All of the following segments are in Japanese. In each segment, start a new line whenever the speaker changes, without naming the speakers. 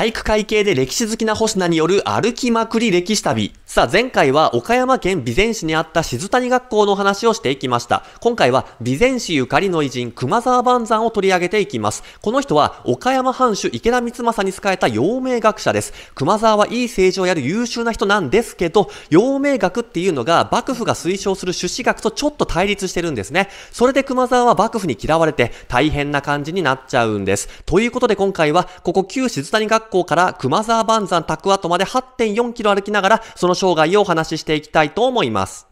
体育会系で歴史好きな星名による歩きまくり歴史旅。さあ前回は岡山県備前市にあった静谷学校の話をしていきました。今回は備前市ゆかりの偉人熊沢万山を取り上げていきます。この人は岡山藩主池田光政に仕えた陽明学者です。熊沢はいい政治をやる優秀な人なんですけど、陽明学っていうのが幕府が推奨する朱子学とちょっと対立してるんですね。それで熊沢は幕府に嫌われて大変な感じになっちゃうんです。ということで今回はここ旧静谷学校校から熊沢万山宅跡まで8.4キロ歩きながら、その生涯をお話ししていきたいと思います。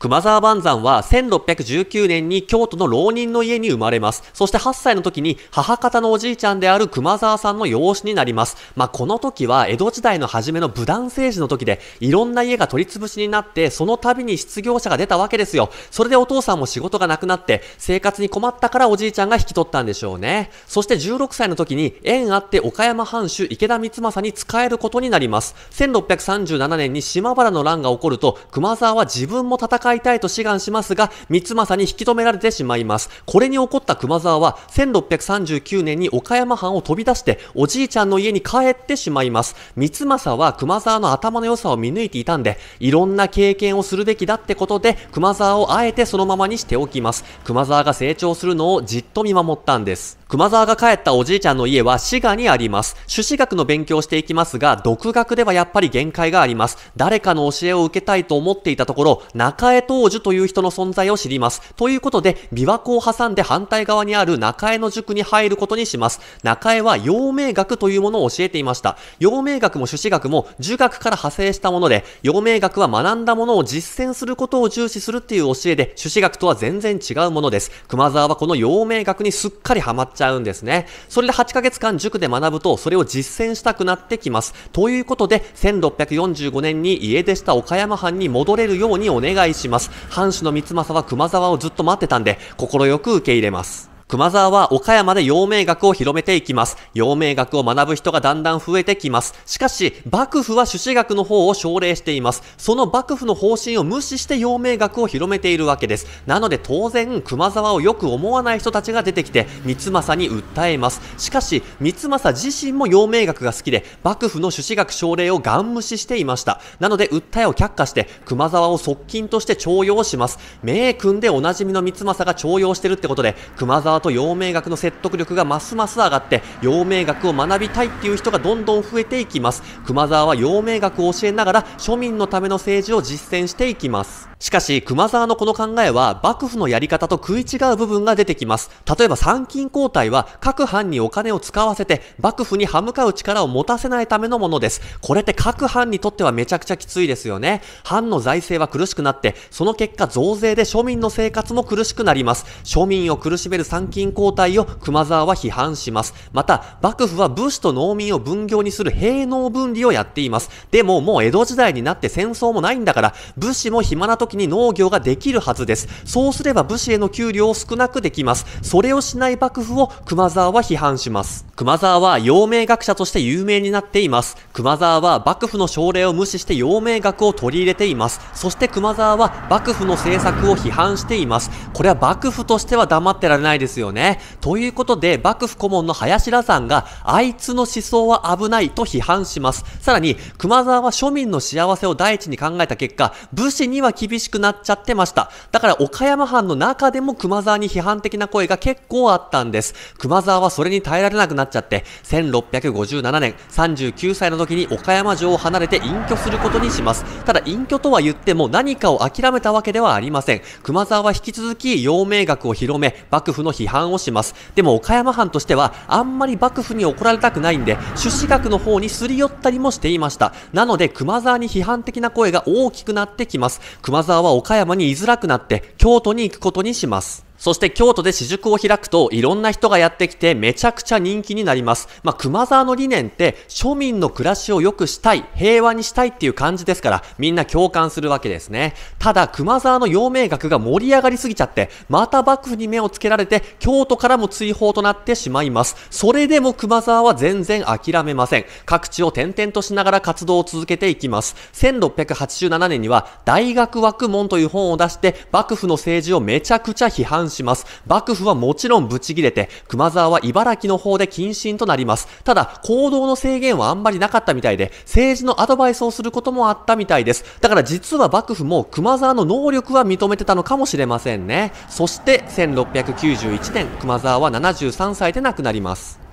熊沢万山は1619年に京都の浪人の家に生まれます。そして8歳の時に母方のおじいちゃんである熊沢さんの養子になります。まあ、この時は江戸時代の初めの武断政治の時で、いろんな家が取り潰しになって、その度に失業者が出たわけですよ。それでお父さんも仕事がなくなって、生活に困ったからおじいちゃんが引き取ったんでしょうね。そして16歳の時に縁あって岡山藩主池田光政に仕えることになります。1637年に島原の乱が起こると、熊沢は自分も戦いたいと志願しますが、三政に引き止められてしまいます。これに怒った熊沢は、1639年に岡山藩を飛び出して、おじいちゃんの家に帰ってしまいます。三政は熊沢の頭の良さを見抜いていたんで、いろんな経験をするべきだってことで、熊沢をあえてそのままにしておきます。熊沢が成長するのをじっと見守ったんです。熊沢が帰ったおじいちゃんの家は滋賀にあります。朱子学の勉強をしていきますが、独学ではやっぱり限界があります。誰かの教えを受けたいと思っていたところ、中江東樹という人の存在を知ります。ということで、琵琶湖を挟んで反対側にある中江の塾に入ることにします。中江は陽明学というものを教えていました。陽明学も朱子学も儒学から派生したもので、陽明学は学んだものを実践することを重視するっていう教えで、朱子学とは全然違うものです。熊沢はこの陽明学にすっかりハマっちゃちゃうんですね。それで8ヶ月間塾で学ぶと、それを実践したくなってきます。ということで、1645年に家出した岡山藩に戻れるようにお願いします。藩主の三政は熊沢をずっと待ってたんで、快く受け入れます。熊沢は岡山で陽明学を広めていきます。陽明学を学ぶ人がだんだん増えてきます。しかし、幕府は朱子学の方を奨励しています。その幕府の方針を無視して陽明学を広めているわけです。なので当然、熊沢をよく思わない人たちが出てきて、三政に訴えます。しかし、三政自身も陽明学が好きで、幕府の朱子学奨励をガン無視していました。なので、訴えを却下して、熊沢を側近として徴用します。名君でおなじみの三政が徴用してるってことで、熊沢ーと陽明学の説得力がますます上がって陽明学を学びたいっていう人がどんどん増えていきます熊沢は陽明学を教えながら庶民のための政治を実践していきますしかし、熊沢のこの考えは、幕府のやり方と食い違う部分が出てきます。例えば、参勤交代は、各藩にお金を使わせて、幕府に歯向かう力を持たせないためのものです。これって各藩にとってはめちゃくちゃきついですよね。藩の財政は苦しくなって、その結果増税で庶民の生活も苦しくなります。庶民を苦しめる参勤交代を熊沢は批判します。また、幕府は武士と農民を分業にする平農分離をやっています。でも、もう江戸時代になって戦争もないんだから、武士も暇な時時に農業ができるはずです。そうすれば武士への給料を少なくできます。それをしない幕府を熊沢は批判します。熊沢は陽明学者として有名になっています。熊沢は幕府の奨励を無視して陽明学を取り入れています。そして熊沢は幕府の政策を批判しています。これは幕府としては黙ってられないですよね。ということで、幕府顧問の林羅さんが、あいつの思想は危ないと批判します。さらに、熊沢は庶民の幸せを第一に考えた結果、武士には厳しくなっちゃってました。だから岡山藩の中でも熊沢に批判的な声が結構あったんです。熊沢はそれに耐えられなくなっちゃって、1657年39歳の時に岡山城を離れて隠居することにします。ただ隠居とは言っても何かを諦めたわけではありません。熊沢は引き続き陽明学を広め、幕府の批判をします。でも岡山藩としては、あんまり幕府に怒られたくないんで、朱子学の方にすり寄ったりもしていました。なので熊沢に批判的な声が大きくなってきます。熊沢ザは岡山に居づらくなって京都に行くことにします。そして京都で私塾を開くといろんな人がやってきてめちゃくちゃ人気になります。まあ、熊沢の理念って庶民の暮らしを良くしたい、平和にしたいっていう感じですからみんな共感するわけですね。ただ熊沢の陽明学が盛り上がりすぎちゃってまた幕府に目をつけられて京都からも追放となってしまいます。それでも熊沢は全然諦めません。各地を転々としながら活動を続けていきます。1687年には大学枠門という本を出して幕府の政治をめちゃくちゃ批判します。幕府はもちろんブチ切れて、熊沢は茨城の方で謹慎となります。ただ、行動の制限はあんまりなかったみたいで、政治のアドバイスをすることもあったみたいです。だから実は幕府も熊沢の能力は認めてたのかもしれませんね。そして、1691年、熊沢は73歳で亡くなります。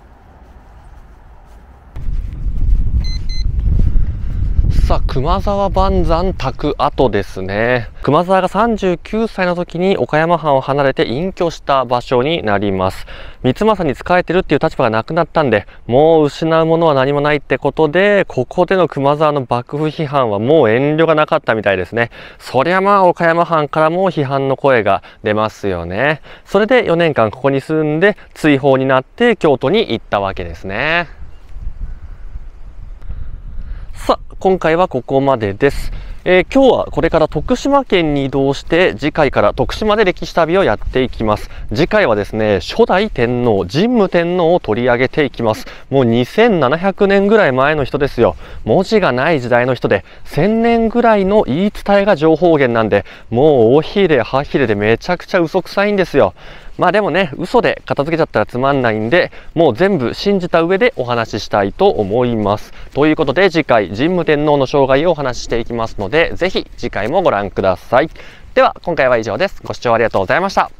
さ熊沢万山宅跡ですね熊沢が39歳の時に岡山藩を離れて隠居した場所になります三政に仕えてるっていう立場がなくなったんでもう失うものは何もないってことでここでの熊沢の幕府批判はもう遠慮がなかったみたいですねそりゃまあ岡山藩からも批判の声が出ますよねそれで4年間ここに住んで追放になって京都に行ったわけですね今回はここまでです。えー、今日はこれから徳島県に移動して次回から徳島で歴史旅をやっていきます次回はですね初代天皇神武天皇を取り上げていきますもう2700年ぐらい前の人ですよ文字がない時代の人で1000年ぐらいの言い伝えが情報源なんでもう大ひれはひれでめちゃくちゃ嘘くさいんですよまあでもね、嘘で片付けちゃったらつまんないんで、もう全部信じた上でお話ししたいと思います。ということで次回、神武天皇の生涯をお話ししていきますので、ぜひ次回もご覧ください。では、今回は以上です。ご視聴ありがとうございました。